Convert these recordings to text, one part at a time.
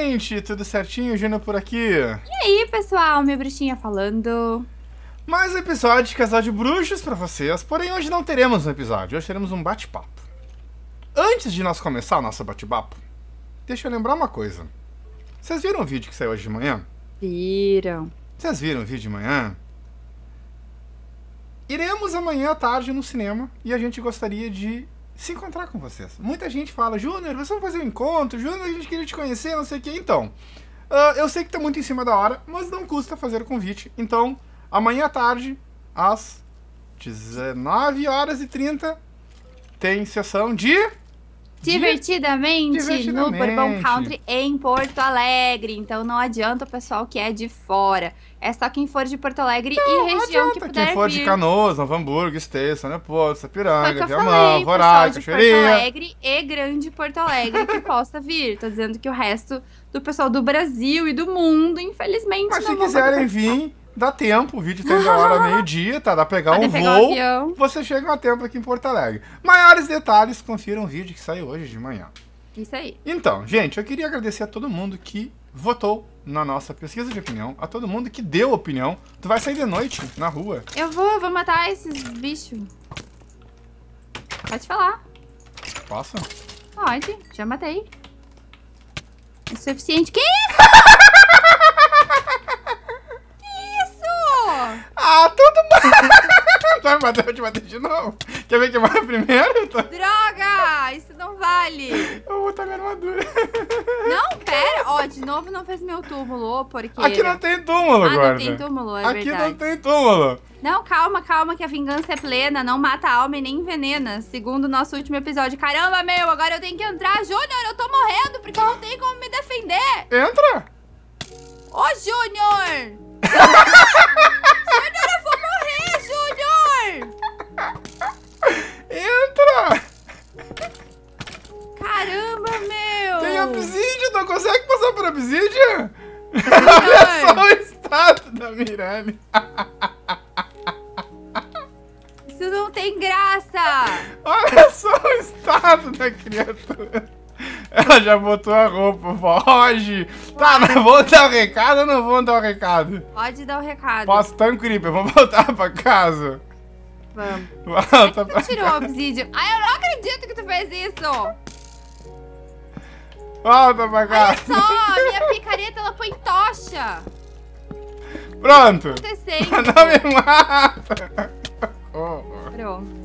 gente? Tudo certinho? Gina por aqui. E aí, pessoal? Minha bruxinha falando. Mais um episódio de Casal de Bruxos para vocês, porém hoje não teremos um episódio, hoje teremos um bate-papo. Antes de nós começar o nosso bate-papo, deixa eu lembrar uma coisa. Vocês viram o vídeo que saiu hoje de manhã? Viram. Vocês viram o vídeo de manhã? Iremos amanhã à tarde no cinema e a gente gostaria de se encontrar com vocês. Muita gente fala, Júnior, você vai fazer um encontro, Júnior, a gente queria te conhecer, não sei o que. Então, uh, eu sei que tá muito em cima da hora, mas não custa fazer o convite. Então, amanhã à tarde, às 19 horas e 30, tem sessão de Divertidamente, Divertidamente, no Bourbon Country em Porto Alegre. Então não adianta o pessoal que é de fora. É só quem for de Porto Alegre não, e região não que puder Quem for vir. de Canoas, Novo Hamburgo, Esteça, né? Pô, Sapiranga, Viamão, Alvorada, Cachoeirinha. Porto Alegre e Grande Porto Alegre que possa vir. Tô dizendo que o resto do pessoal do Brasil e do mundo, infelizmente, Mas não se quiserem vir Dá tempo, o vídeo tem tá da hora meio-dia, tá? Dá pra pegar Pode um pegar voo. Um você chega a tempo aqui em Porto Alegre. Maiores detalhes, confiram o vídeo que saiu hoje de manhã. Isso aí. Então, gente, eu queria agradecer a todo mundo que votou na nossa pesquisa de opinião, a todo mundo que deu opinião. Tu vai sair de noite na rua. Eu vou, vou matar esses bichos. Pode falar. Posso? Pode, já matei. É suficiente. Que vai me bater, eu vou te bater de novo. Quer ver quem vai primeiro? Tô... Então? Droga! Isso não vale. Eu vou botar minha armadura. Não, pera. Ó, de novo não fez meu túmulo, porque... Aqui não tem túmulo, ah, agora. não tem né? túmulo, é Aqui verdade. não tem túmulo. Não, calma, calma, que a vingança é plena, não mata a alma e nem envenena, segundo o nosso último episódio. Caramba, meu, agora eu tenho que entrar. Júnior, eu tô morrendo porque eu não tenho como me defender. Entra! Ô, Júnior! Isso não tem graça! Olha só o estado da criatura. Ela já botou a roupa, foge! Tá, não vou dar o recado ou não vou dar o recado? Pode dar o recado. Posso tranquilo, eu vou voltar pra casa. Vamos. Volta é pra tirou casa. o obsidian? Ai, ah, eu não acredito que tu fez isso! Volta pra casa. Olha só, minha picareta, ela põe tocha. Pronto. Acontecendo. Não me mata. Oh. Pronto.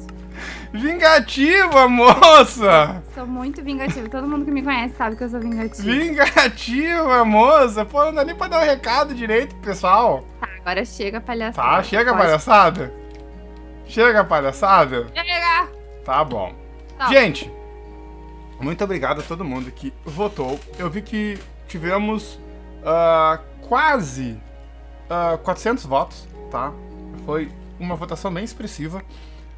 Vingativa, moça! Sou muito vingativa. Todo mundo que me conhece sabe que eu sou vingativa. Vingativa, moça! Pô, não dá nem pra dar o um recado direito, pessoal. Tá, agora chega palhaçada. Tá, chega Pode. palhaçada. Chega palhaçada. Chega! Tá bom. Tá. Gente, muito obrigado a todo mundo que votou. Eu vi que tivemos uh, quase uh, ah, 400 votos, tá? Foi uma votação bem expressiva,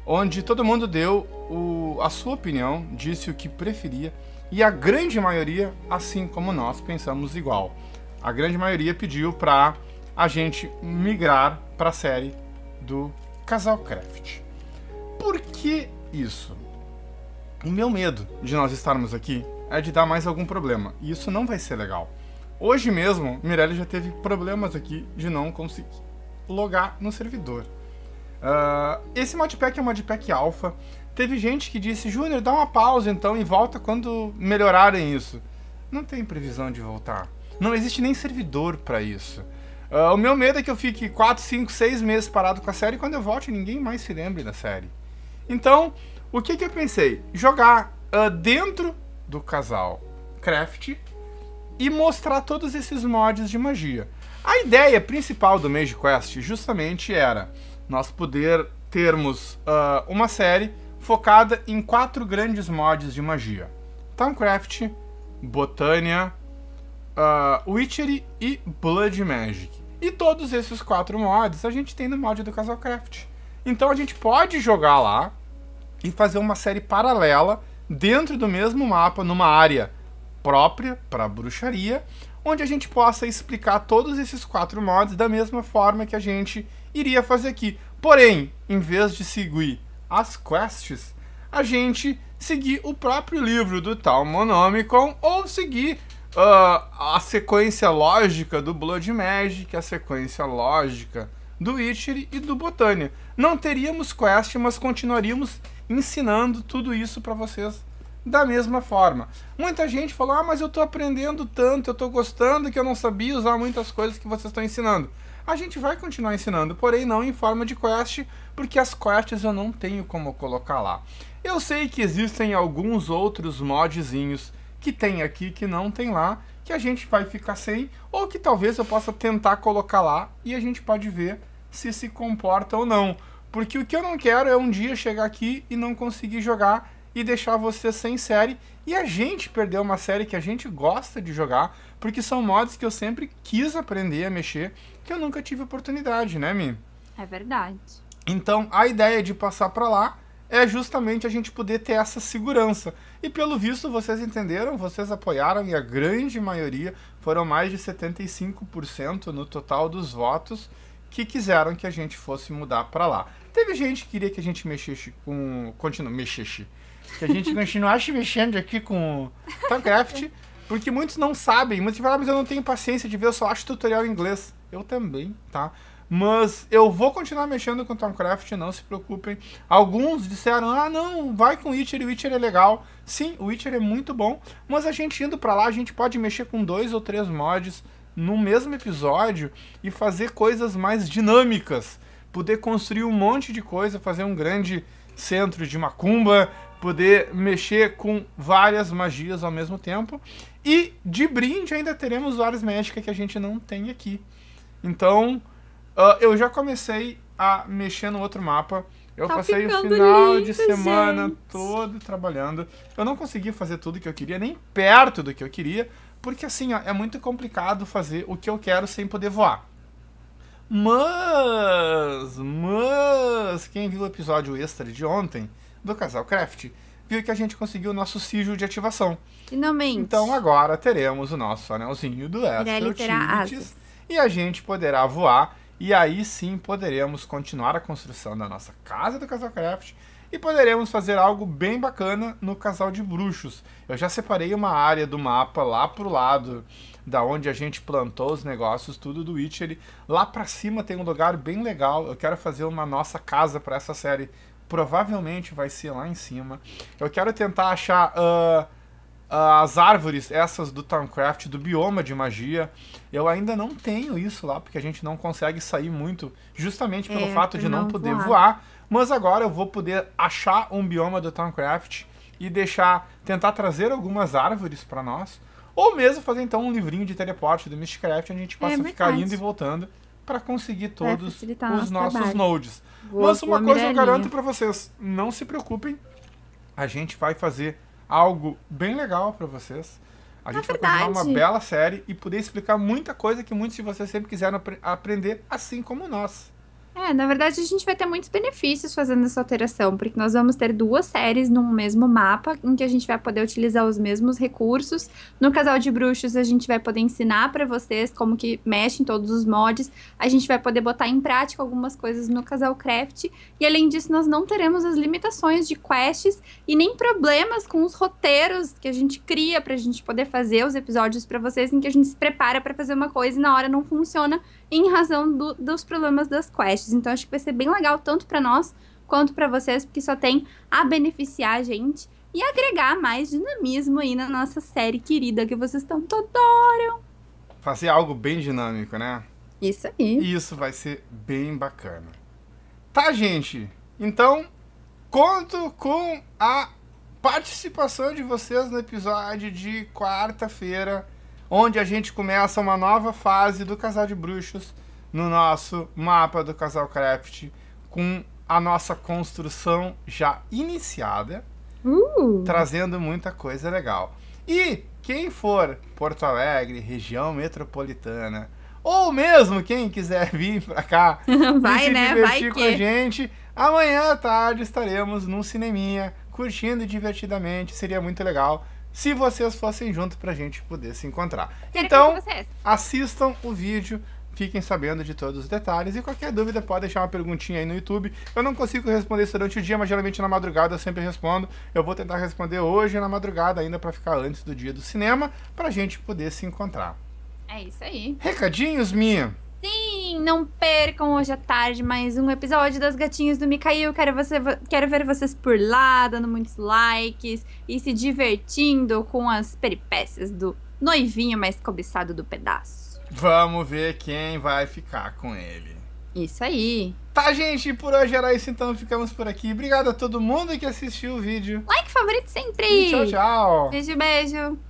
onde todo mundo deu o, a sua opinião, disse o que preferia, e a grande maioria, assim como nós, pensamos igual. A grande maioria pediu para a gente migrar para a série do Casal Craft. Por que isso? O meu medo de nós estarmos aqui é de dar mais algum problema, e isso não vai ser legal. Hoje mesmo, Mirelle já teve problemas aqui de não conseguir logar no servidor. Uh, esse modpack é um modpack alfa. Teve gente que disse, Júnior, dá uma pausa então e volta quando melhorarem isso. Não tem previsão de voltar. Não existe nem servidor para isso. Uh, o meu medo é que eu fique 4, 5, 6 meses parado com a série e quando eu volte ninguém mais se lembre da série. Então, o que, que eu pensei? Jogar uh, dentro do casal Craft e mostrar todos esses mods de magia. A ideia principal do Mage Quest justamente era nós poder termos uh, uma série focada em quatro grandes mods de magia: Towncraft, Botânia, uh, Witchery e Blood Magic. E todos esses quatro mods a gente tem no mod do Casalcraft. Então a gente pode jogar lá e fazer uma série paralela dentro do mesmo mapa, numa área própria para bruxaria, onde a gente possa explicar todos esses quatro mods da mesma forma que a gente iria fazer aqui. Porém, em vez de seguir as quests, a gente seguir o próprio livro do tal Monomicon ou seguir uh, a sequência lógica do Blood Magic, a sequência lógica do Witcher e do Botânia. Não teríamos quest, mas continuaríamos ensinando tudo isso para vocês da mesma forma. Muita gente falou: "Ah, mas eu estou aprendendo tanto, eu estou gostando que eu não sabia usar muitas coisas que vocês estão ensinando". A gente vai continuar ensinando, porém não em forma de quest, porque as quests eu não tenho como colocar lá. Eu sei que existem alguns outros modzinhos que tem aqui que não tem lá, que a gente vai ficar sem, ou que talvez eu possa tentar colocar lá e a gente pode ver se se comporta ou não. Porque o que eu não quero é um dia chegar aqui e não conseguir jogar e deixar você sem série e a gente perder uma série que a gente gosta de jogar, porque são mods que eu sempre quis aprender a mexer, que eu nunca tive oportunidade, né, Mi? É verdade. Então, a ideia de passar para lá é justamente a gente poder ter essa segurança. E pelo visto vocês entenderam, vocês apoiaram e a grande maioria, foram mais de 75% no total dos votos que quiseram que a gente fosse mudar para lá. Teve gente que queria que a gente mexesse com continua mexesse que a gente continuasse mexendo aqui com Minecraft, porque muitos não sabem, muitos falam, ah, mas eu não tenho paciência de ver, eu só acho tutorial em inglês. Eu também, tá? Mas eu vou continuar mexendo com Tomcraft, não se preocupem. Alguns disseram, ah não, vai com Witcher, Witcher é legal. Sim, o Witcher é muito bom, mas a gente indo para lá, a gente pode mexer com dois ou três mods no mesmo episódio e fazer coisas mais dinâmicas. Poder construir um monte de coisa, fazer um grande centro de macumba, poder mexer com várias magias ao mesmo tempo. E de brinde ainda teremos várias mágicas que a gente não tem aqui. Então, uh, eu já comecei a mexer no outro mapa. Eu tá passei o final lindo, de semana gente. todo trabalhando. Eu não consegui fazer tudo que eu queria, nem perto do que eu queria, porque assim, ó, é muito complicado fazer o que eu quero sem poder voar. Mas, mas quem viu o episódio extra de ontem do Casal Craft viu que a gente conseguiu o nosso sigilo de ativação. Finalmente. Então agora teremos o nosso anelzinho do é Astro e a gente poderá voar e aí sim poderemos continuar a construção da nossa casa do Casal Craft e poderemos fazer algo bem bacana no casal de bruxos. Eu já separei uma área do mapa lá pro lado da onde a gente plantou os negócios, tudo do Witcher. Lá para cima tem um lugar bem legal. Eu quero fazer uma nossa casa para essa série. Provavelmente vai ser lá em cima. Eu quero tentar achar uh, ah, as árvores, essas do Towncraft, do bioma de magia. Eu ainda não tenho isso lá, porque a gente não consegue sair muito, justamente pelo é, fato de não, não poder voar. voar. Mas agora eu vou poder achar um bioma do Towncraft e deixar, tentar trazer algumas árvores para nós. Ou mesmo fazer então um livrinho de teleporte do Mistcraft, onde a gente possa é, ficar indo e voltando para conseguir todos os nossos trabalho. nodes. Mas uma coisa eu garanto para vocês, não se preocupem, a gente vai fazer algo bem legal para vocês. A gente é vai continuar uma bela série e poder explicar muita coisa que muitos de vocês sempre quiseram aprender, assim como nós. É, na verdade a gente vai ter muitos benefícios fazendo essa alteração, porque nós vamos ter duas séries num mesmo mapa, em que a gente vai poder utilizar os mesmos recursos. No Casal de Bruxos a gente vai poder ensinar para vocês como que mexe em todos os mods, a gente vai poder botar em prática algumas coisas no Casal Craft, e além disso nós não teremos as limitações de quests e nem problemas com os roteiros que a gente cria para a gente poder fazer os episódios para vocês, em que a gente se prepara para fazer uma coisa e na hora não funciona em razão do, dos problemas das quests. Então acho que vai ser bem legal tanto para nós quanto para vocês, porque só tem a beneficiar a gente e agregar mais dinamismo aí na nossa série querida que vocês tanto adoram. Fazer algo bem dinâmico, né? Isso aí. Isso vai ser bem bacana. Tá, gente? Então, conto com a participação de vocês no episódio de quarta-feira onde a gente começa uma nova fase do Casal de Bruxos no nosso mapa do Casal Craft com a nossa construção já iniciada, uh. trazendo muita coisa legal. E quem for Porto Alegre, região metropolitana, ou mesmo quem quiser vir para cá Vai, e se né? divertir Vai com que... a gente, amanhã à tarde estaremos num cineminha curtindo divertidamente, seria muito legal se vocês fossem juntos pra gente poder se encontrar. então, assistam o vídeo, fiquem sabendo de todos os detalhes e qualquer dúvida pode deixar uma perguntinha aí no YouTube. Eu não consigo responder isso durante o dia, mas geralmente na madrugada eu sempre respondo. Eu vou tentar responder hoje na madrugada ainda para ficar antes do dia do cinema, pra gente poder se encontrar. É isso aí. Recadinhos, minha não percam hoje à é tarde mais um episódio das Gatinhas do Micael. Quero, você, quero ver vocês por lá, dando muitos likes e se divertindo com as peripécias do noivinho mais cobiçado do pedaço. Vamos ver quem vai ficar com ele. Isso aí. Tá, gente, por hoje era isso, então ficamos por aqui. Obrigado a todo mundo que assistiu o vídeo. Like favorito sempre! E tchau, tchau! Beijo, beijo!